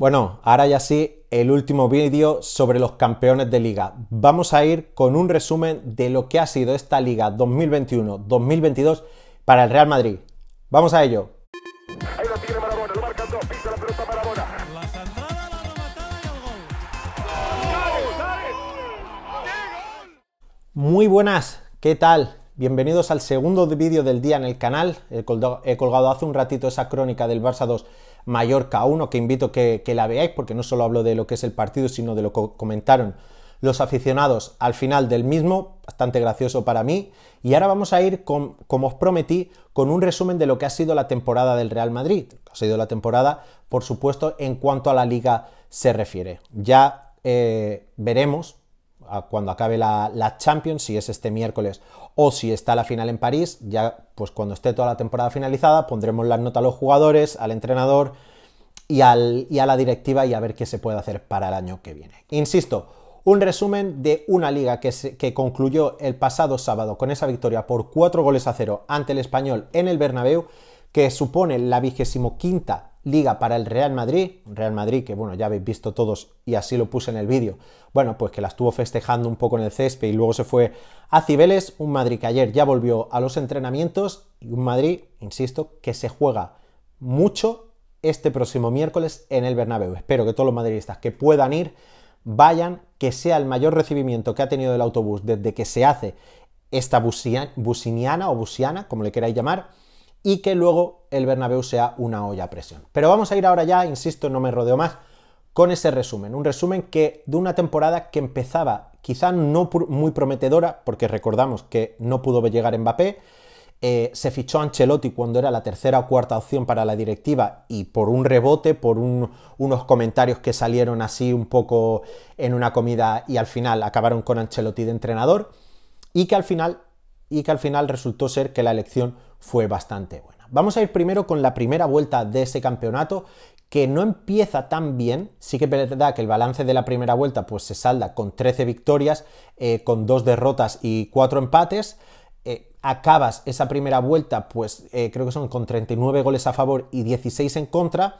Bueno, ahora ya sí, el último vídeo sobre los campeones de liga. Vamos a ir con un resumen de lo que ha sido esta liga 2021-2022 para el Real Madrid. Vamos a ello. Muy buenas, ¿qué tal? Bienvenidos al segundo vídeo del día en el canal. He colgado hace un ratito esa crónica del Barça 2 Mallorca 1, que invito que, la veáis, porque no solo hablo de lo que es el partido, sino de lo que comentaron los aficionados al final del mismo, bastante gracioso para mí. Y ahora vamos a ir, como os prometí, con un resumen de lo que ha sido la temporada del Real Madrid. Ha sido la temporada, por supuesto, en cuanto a la liga se refiere. Ya eh, veremos cuando acabe la, Champions, si es este miércoles o si está la final en París, ya pues cuando esté toda la temporada finalizada pondremos la nota a los jugadores, al entrenador y, a la directiva y a ver qué se puede hacer para el año que viene. Insisto, un resumen de una liga que, concluyó el pasado sábado con esa victoria por 4 goles a 0 ante el español en el Bernabéu, que supone la vigésimo quinta liga para el Real Madrid, Real Madrid que bueno, ya habéis visto todos y así lo puse en el vídeo, bueno, pues que la estuvo festejando un poco en el césped y luego se fue a Cibeles, un Madrid que ayer ya volvió a los entrenamientos y un Madrid, insisto, que se juega mucho este próximo miércoles en el Bernabéu. Espero que todos los madridistas que puedan ir vayan, que sea el mayor recibimiento que ha tenido el autobús desde que se hace esta businiana o busiana, como le queráis llamar, y que luego el Bernabéu sea una olla a presión. Pero vamos a ir ahora ya, insisto, no me rodeo más, con ese resumen. Un resumen que de una temporada que empezaba quizá no muy prometedora, porque recordamos que no pudo llegar Mbappé, eh, se fichó Ancelotti cuando era la tercera o cuarta opción para la directiva y por un rebote, por unos comentarios que salieron así un poco en una comida y al final acabaron con Ancelotti de entrenador y que al final, y que al final resultó ser que la elección fue bastante buena. Vamos a ir primero con la primera vuelta de ese campeonato, que no empieza tan bien. Sí que es verdad que el balance de la primera vuelta pues, se salda con 13 victorias, eh, con dos derrotas y cuatro empates. Eh, acabas esa primera vuelta, pues eh, creo que son con 39 goles a favor y 16 en contra,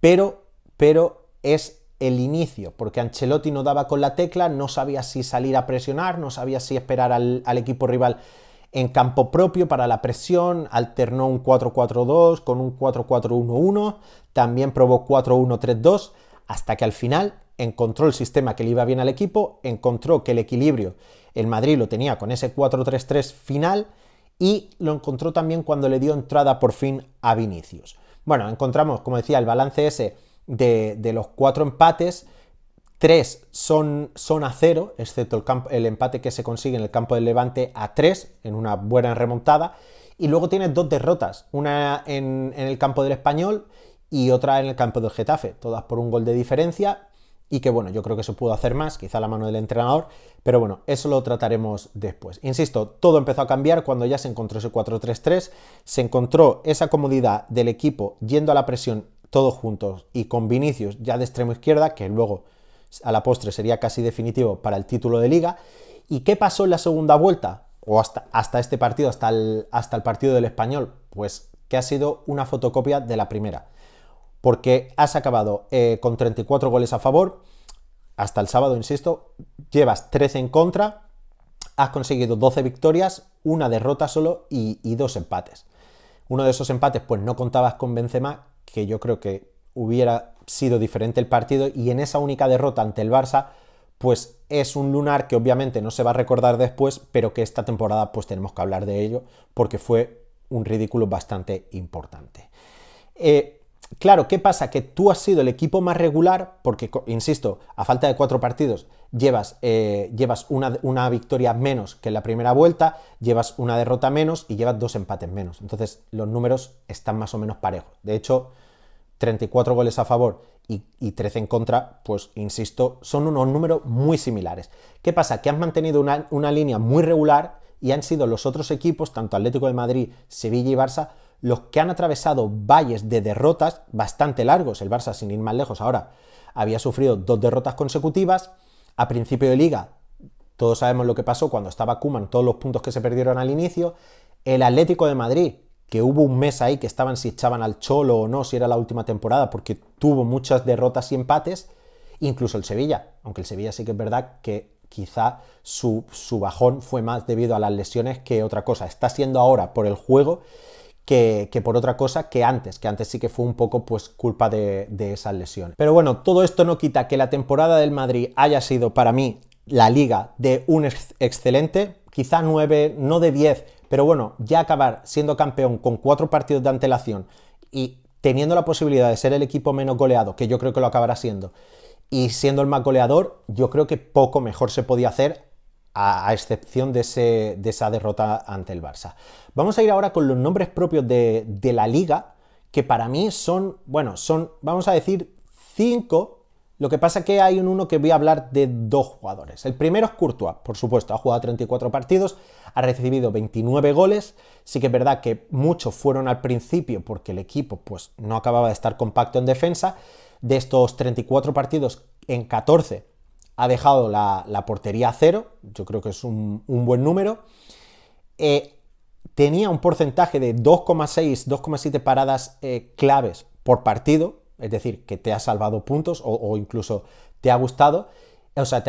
pero, pero es el inicio, porque Ancelotti no daba con la tecla, no sabía si salir a presionar, no sabía si esperar al equipo rival en campo propio para la presión alternó un 4-4-2 con un 4-4-1-1, también probó 4-1-3-2, hasta que al final encontró el sistema que le iba bien al equipo, encontró que el equilibrio el Madrid lo tenía con ese 4-3-3 final y lo encontró también cuando le dio entrada por fin a Vinicius. Bueno, encontramos, como decía, el balance ese de, de los cuatro empates 3 son, a cero, excepto el, empate que se consigue en el campo del Levante a tres, en una buena remontada. Y luego tiene dos derrotas, una en, el campo del Español y otra en el campo del Getafe, todas por un gol de diferencia. Y que bueno, yo creo que se pudo hacer más, quizá a la mano del entrenador, pero bueno, eso lo trataremos después. Insisto, todo empezó a cambiar cuando ya se encontró ese 4-3-3, se encontró esa comodidad del equipo yendo a la presión todos juntos y con Vinicius ya de extremo izquierda, que luego a la postre sería casi definitivo para el título de liga. ¿Y qué pasó en la segunda vuelta? O hasta, hasta este partido, hasta el, hasta el partido del español. Pues que ha sido una fotocopia de la primera. Porque has acabado eh, con 34 goles a favor, hasta el sábado, insisto, llevas 13 en contra, has conseguido 12 victorias, una derrota solo y, y dos empates. Uno de esos empates, pues no contabas con Benzema, que yo creo que hubiera sido diferente el partido y en esa única derrota ante el Barça, pues es un lunar que obviamente no se va a recordar después, pero que esta temporada pues tenemos que hablar de ello porque fue un ridículo bastante importante. Eh, claro, ¿qué pasa? Que tú has sido el equipo más regular porque, insisto, a falta de cuatro partidos llevas, eh, llevas una, una victoria menos que en la primera vuelta, llevas una derrota menos y llevas dos empates menos. Entonces los números están más o menos parejos. De hecho, 34 goles a favor y, 13 en contra, pues insisto, son unos números muy similares. ¿Qué pasa? Que han mantenido una, una línea muy regular y han sido los otros equipos, tanto Atlético de Madrid, Sevilla y Barça, los que han atravesado valles de derrotas bastante largos. El Barça, sin ir más lejos ahora, había sufrido dos derrotas consecutivas. A principio de liga, todos sabemos lo que pasó cuando estaba Kuman, todos los puntos que se perdieron al inicio. El Atlético de Madrid, que hubo un mes ahí que estaban si echaban al Cholo o no, si era la última temporada, porque tuvo muchas derrotas y empates, incluso el Sevilla, aunque el Sevilla sí que es verdad que quizá su, bajón fue más debido a las lesiones que otra cosa. Está siendo ahora por el juego que, por otra cosa que antes, que antes sí que fue un poco pues culpa de, de esas lesiones. Pero bueno, todo esto no quita que la temporada del Madrid haya sido para mí la liga de un excelente, quizá 9, no de 10, pero bueno, ya acabar siendo campeón con cuatro partidos de antelación y teniendo la posibilidad de ser el equipo menos goleado, que yo creo que lo acabará siendo, y siendo el más goleador, yo creo que poco mejor se podía hacer a, excepción de, esa derrota ante el Barça. Vamos a ir ahora con los nombres propios de, de la liga, que para mí son, bueno, son, vamos a decir, cinco lo que pasa es que hay un uno que voy a hablar de dos jugadores. El primero es Courtois, por supuesto, ha jugado 34 partidos, ha recibido 29 goles. Sí que es verdad que muchos fueron al principio porque el equipo pues, no acababa de estar compacto en defensa. De estos 34 partidos, en 14 ha dejado la, portería a cero. Yo creo que es un, buen número. Eh, tenía un porcentaje de 2,6, 2,7 paradas eh, claves por partido, es decir, que te ha salvado puntos o, incluso te ha gustado, o sea,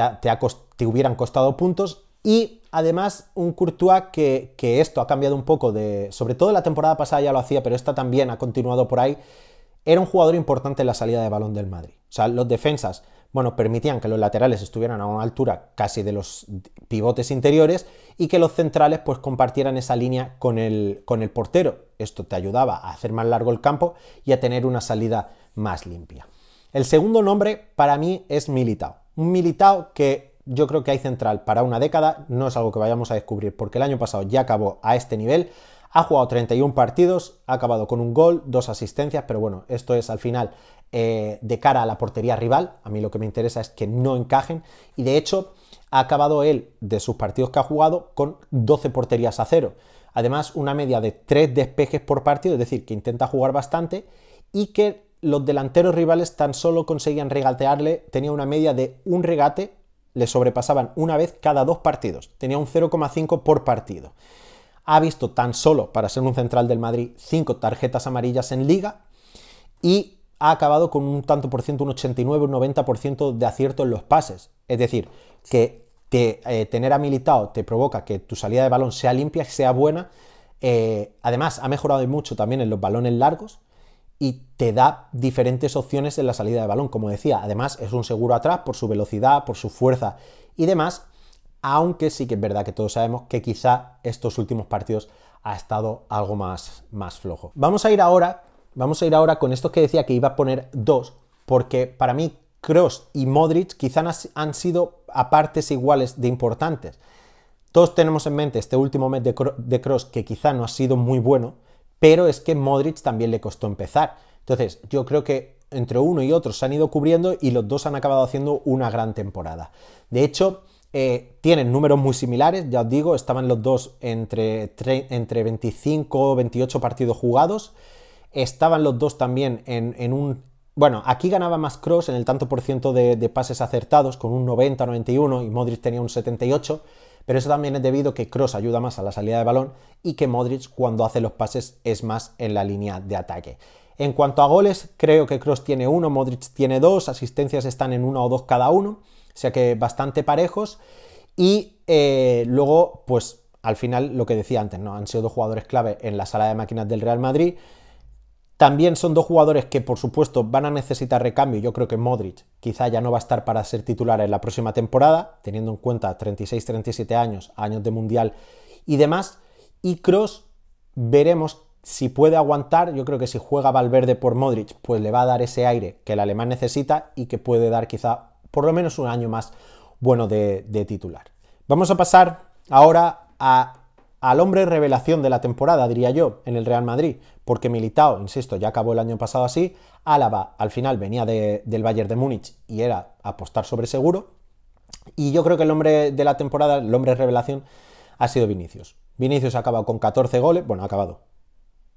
te, hubieran costado puntos y además un Courtois que, esto ha cambiado un poco de. Sobre todo la temporada pasada ya lo hacía, pero esta también ha continuado por ahí. Era un jugador importante en la salida de balón del Madrid. O sea, los defensas, bueno, permitían que los laterales estuvieran a una altura casi de los pivotes interiores y que los centrales pues compartieran esa línea el, con el portero. Esto te ayudaba a hacer más largo el campo y a tener una salida más limpia. El segundo nombre para mí es Militao. Un Militao que yo creo que hay central para una década, no es algo que vayamos a descubrir porque el año pasado ya acabó a este nivel. Ha jugado 31 partidos, ha acabado con un gol, dos asistencias, pero bueno, esto es al final eh, de cara a la portería rival. A mí lo que me interesa es que no encajen y de hecho ha acabado él de sus partidos que ha jugado con 12 porterías a cero. Además, una media de 3 despejes por partido, es decir, que intenta jugar bastante y que los delanteros rivales tan solo conseguían regatearle, tenía una media de un regate, le sobrepasaban una vez cada dos partidos, tenía un 0,5 por partido. Ha visto tan solo, para ser un central del Madrid, cinco tarjetas amarillas en liga y ha acabado con un tanto por ciento, un 89, un 90% de acierto en los pases. Es decir, que eh, tener a te provoca que tu salida de balón sea limpia, sea buena. Eh, además, ha mejorado mucho también en los balones largos, y te da diferentes opciones en la salida de balón. Como decía, además es un seguro atrás por su velocidad, por su fuerza y demás, aunque sí que es verdad que todos sabemos que quizá estos últimos partidos ha estado algo más, más flojo. Vamos a ir ahora, vamos a ir ahora con estos que decía que iba a poner dos, porque para mí Cross y Modric quizá han sido a partes iguales de importantes. Todos tenemos en mente este último mes de, Cross, que quizá no ha sido muy bueno, pero es que Modric también le costó empezar. Entonces, yo creo que entre uno y otro se han ido cubriendo y los dos han acabado haciendo una gran temporada. De hecho, eh, tienen números muy similares, ya os digo, estaban los dos entre, entre 25 o 28 partidos jugados. Estaban los dos también en, un bueno, aquí ganaba más Cross en el tanto por ciento de, de pases acertados, con un 90-91 y Modric tenía un 78, pero eso también es debido a que Cross ayuda más a la salida de balón y que Modric cuando hace los pases es más en la línea de ataque. En cuanto a goles, creo que Cross tiene uno, Modric tiene dos, asistencias están en uno o dos cada uno, o sea que bastante parejos. Y eh, luego, pues al final, lo que decía antes, ¿no? Han sido dos jugadores clave en la sala de máquinas del Real Madrid. También son dos jugadores que, por supuesto, van a necesitar recambio. Yo creo que Modric quizá ya no va a estar para ser titular en la próxima temporada, teniendo en cuenta 36, 37 años, años de mundial y demás. Y Cross veremos si puede aguantar. Yo creo que si juega Valverde por Modric, pues le va a dar ese aire que el alemán necesita y que puede dar quizá por lo menos un año más bueno de, de titular. Vamos a pasar ahora a al hombre revelación de la temporada, diría yo, en el Real Madrid, porque Militao, insisto, ya acabó el año pasado así, Álava al final venía del Bayern de Múnich y era apostar sobre seguro, y yo creo que el hombre de la temporada, el hombre revelación, ha sido Vinicius. Vinicius ha acabado con 14 goles, bueno, ha acabado,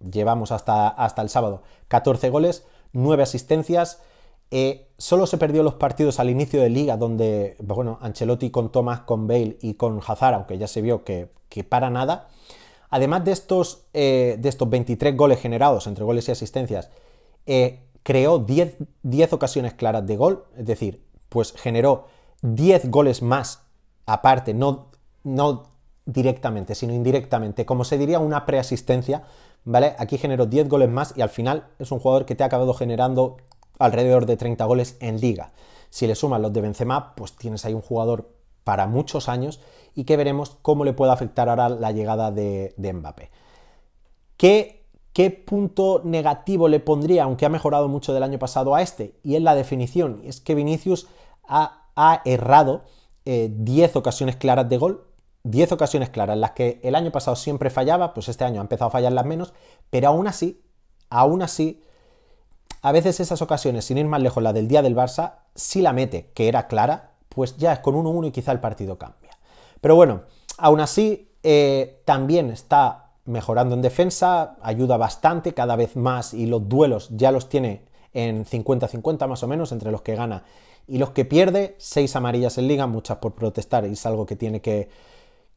llevamos hasta, hasta el sábado, 14 goles, 9 asistencias, eh, solo se perdió los partidos al inicio de liga, donde, pues bueno, Ancelotti con Thomas, con Bale y con Hazard, aunque ya se vio que, para nada. Además de estos, eh, de estos 23 goles generados entre goles y asistencias, eh, creó 10, ocasiones claras de gol, es decir, pues generó 10 goles más aparte, no, no directamente, sino indirectamente, como se diría una preasistencia, ¿vale? Aquí generó 10 goles más y al final es un jugador que te ha acabado generando alrededor de 30 goles en liga. Si le sumas los de Benzema, pues tienes ahí un jugador para muchos años y que veremos cómo le puede afectar ahora la llegada de, Mbappé. ¿Qué, punto negativo le pondría, aunque ha mejorado mucho del año pasado a este? Y es la definición, es que Vinicius ha, errado 10 eh, ocasiones claras de gol, 10 ocasiones claras, en las que el año pasado siempre fallaba, pues este año ha empezado a fallar las menos, pero aún así, aún así, a veces esas ocasiones, sin ir más lejos, la del día del Barça, si la mete, que era clara, pues ya es con 1-1 y quizá el partido cambia. Pero bueno, aún así, eh, también está mejorando en defensa, ayuda bastante cada vez más y los duelos ya los tiene en 50-50 más o menos entre los que gana y los que pierde, seis amarillas en liga, muchas por protestar y es algo que tiene que,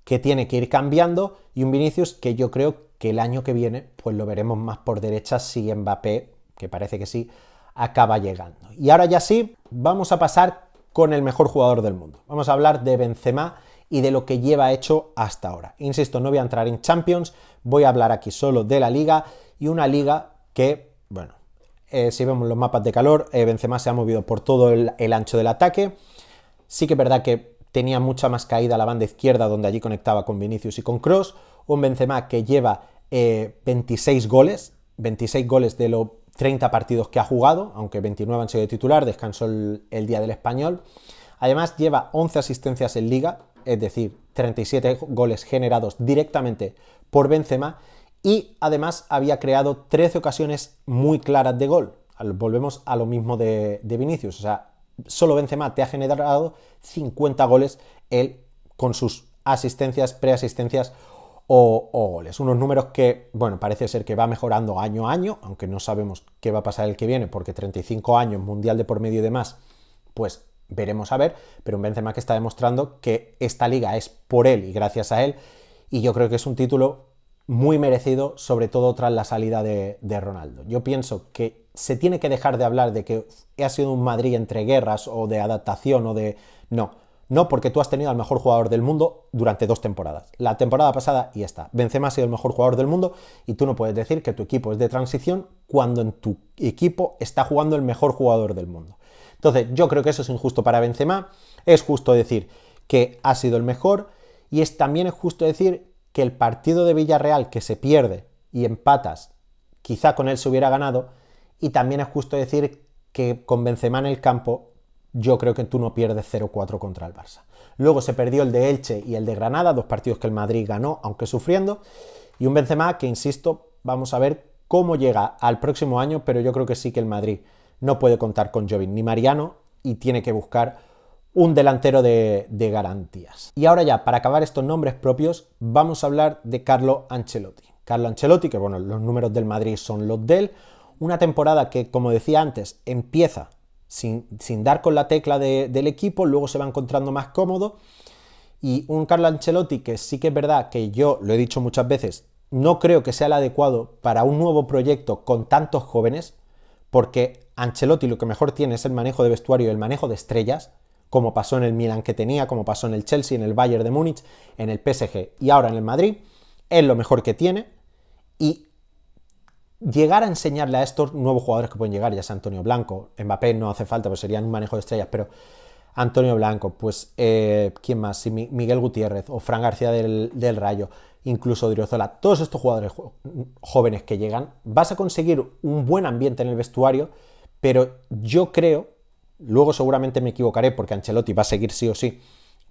ir cambiando y un Vinicius que yo creo que el año que viene pues lo veremos más por derecha si Mbappé que parece que sí, acaba llegando. Y ahora ya sí, vamos a pasar con el mejor jugador del mundo. Vamos a hablar de Benzema y de lo que lleva hecho hasta ahora. Insisto, no voy a entrar en Champions, voy a hablar aquí solo de la liga y una liga que, bueno, eh, si vemos los mapas de calor, eh, Benzema se ha movido por todo el, ancho del ataque. Sí que es verdad que tenía mucha más caída la banda izquierda donde allí conectaba con Vinicius y con Cross. Un Benzema que lleva 26 eh, goles, 26 goles de lo 30 partidos que ha jugado, aunque 29 han sido de titular, descansó el, día del español. Además lleva 11 asistencias en liga, es decir, 37 goles generados directamente por Benzema y además había creado 13 ocasiones muy claras de gol. Volvemos a lo mismo de, Vinicius, o sea, solo Benzema te ha generado 50 goles él con sus asistencias, preasistencias o, o, Unos números que, bueno, parece ser que va mejorando año a año, aunque no sabemos qué va a pasar el que viene, porque 35 años, mundial de por medio y demás, pues veremos a ver, pero un Benzema que está demostrando que esta liga es por él y gracias a él, y yo creo que es un título muy merecido, sobre todo tras la salida de, de Ronaldo. Yo pienso que se tiene que dejar de hablar de que ha sido un Madrid entre guerras o de adaptación o de... No, no porque tú has tenido al mejor jugador del mundo durante dos temporadas. La temporada pasada y esta. Benzema ha sido el mejor jugador del mundo y tú no puedes decir que tu equipo es de transición cuando en tu equipo está jugando el mejor jugador del mundo. Entonces, yo creo que eso es injusto para Benzema. Es justo decir que ha sido el mejor y es también es justo decir que el partido de Villarreal que se pierde y empatas, quizá con él se hubiera ganado y también es justo decir que con Benzema en el campo yo creo que tú no pierdes 0-4 contra el Barça. Luego se perdió el de Elche y el de Granada, dos partidos que el Madrid ganó, aunque sufriendo, y un Benzema que, insisto, vamos a ver cómo llega al próximo año, pero yo creo que sí que el Madrid no puede contar con Jovin ni Mariano y tiene que buscar un delantero de, de, garantías. Y ahora ya, para acabar estos nombres propios, vamos a hablar de Carlo Ancelotti. Carlo Ancelotti, que bueno, los números del Madrid son los de él, una temporada que, como decía antes, empieza sin, dar con la tecla del equipo, luego se va encontrando más cómodo. Y un Carlo Ancelotti que sí que es verdad que yo lo he dicho muchas veces, no creo que sea el adecuado para un nuevo proyecto con tantos jóvenes, porque Ancelotti lo que mejor tiene es el manejo de vestuario y el manejo de estrellas, como pasó en el Milan que tenía, como pasó en el Chelsea, en el Bayern de Múnich, en el PSG y ahora en el Madrid. Es lo mejor que tiene y llegar a enseñarle a estos nuevos jugadores que pueden llegar, ya sea Antonio Blanco, Mbappé no hace falta, pues serían un manejo de estrellas, pero Antonio Blanco, pues eh, quién más, Miguel Gutiérrez o Fran García del, Rayo, incluso Driozola, todos estos jugadores jóvenes que llegan, vas a conseguir un buen ambiente en el vestuario, pero yo creo, luego seguramente me equivocaré porque Ancelotti va a seguir sí o sí,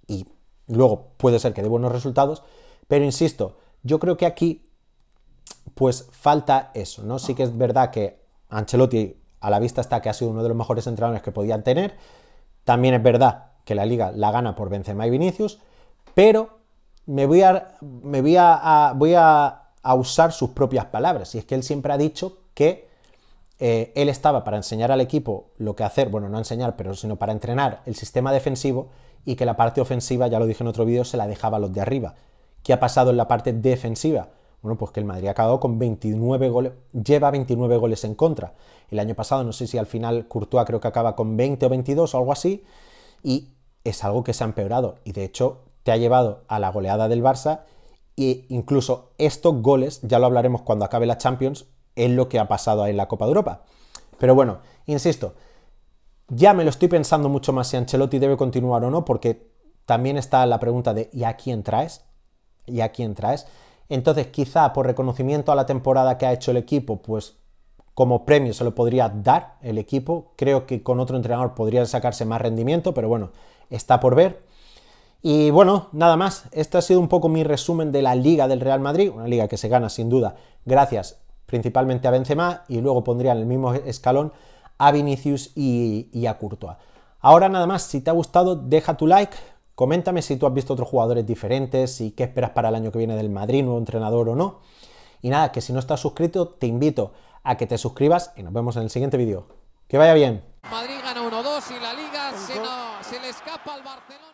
y luego puede ser que dé buenos resultados, pero insisto, yo creo que aquí pues falta eso, ¿no? Sí que es verdad que Ancelotti a la vista está que ha sido uno de los mejores entrenadores que podían tener. También es verdad que la liga la gana por Benzema y Vinicius, pero me voy a, usar sus propias palabras. Y es que él siempre ha dicho que eh, él estaba para enseñar al equipo lo que hacer, bueno, no enseñar, pero sino para entrenar el sistema defensivo y que la parte ofensiva, ya lo dije en otro vídeo, se la dejaba a los de arriba. ¿Qué ha pasado en la parte defensiva? Bueno, pues que el Madrid ha acabado con 29 goles, lleva 29 goles en contra. El año pasado, no sé si al final Courtois creo que acaba con 20 o 22 o algo así, y es algo que se ha empeorado. Y de hecho, te ha llevado a la goleada del Barça, e incluso estos goles, ya lo hablaremos cuando acabe la Champions, es lo que ha pasado ahí en la Copa de Europa. Pero bueno, insisto, ya me lo estoy pensando mucho más si Ancelotti debe continuar o no, porque también está la pregunta de ¿y a quién traes? ¿Y a quién traes? Entonces, quizá por reconocimiento a la temporada que ha hecho el equipo, pues como premio se lo podría dar el equipo. Creo que con otro entrenador podría sacarse más rendimiento, pero bueno, está por ver. Y bueno, nada más. Este ha sido un poco mi resumen de la Liga del Real Madrid, una liga que se gana sin duda gracias principalmente a Benzema y luego pondría en el mismo escalón a Vinicius y, a Courtois. Ahora nada más, si te ha gustado, deja tu like, Coméntame si tú has visto otros jugadores diferentes y qué esperas para el año que viene del Madrid, nuevo entrenador o no. Y nada, que si no estás suscrito, te invito a que te suscribas y nos vemos en el siguiente vídeo. Que vaya bien. Madrid gana 1-2 y la liga se, le escapa al Barcelona.